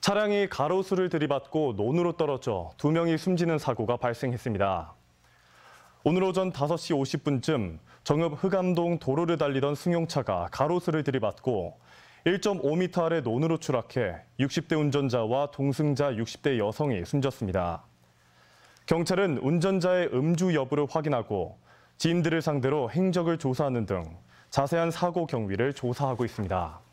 차량이 가로수를 들이받고 논으로 떨어져 두 명이 숨지는 사고가 발생했습니다. 오늘 오전 5시 50분쯤 정읍 흑암동 도로를 달리던 승용차가 가로수를 들이받고 1.5m 아래 논으로 추락해 60대 운전자와 동승자 60대 여성이 숨졌습니다. 경찰은 운전자의 음주 여부를 확인하고 지인들을 상대로 행적을 조사하는 등 자세한 사고 경위를 조사하고 있습니다.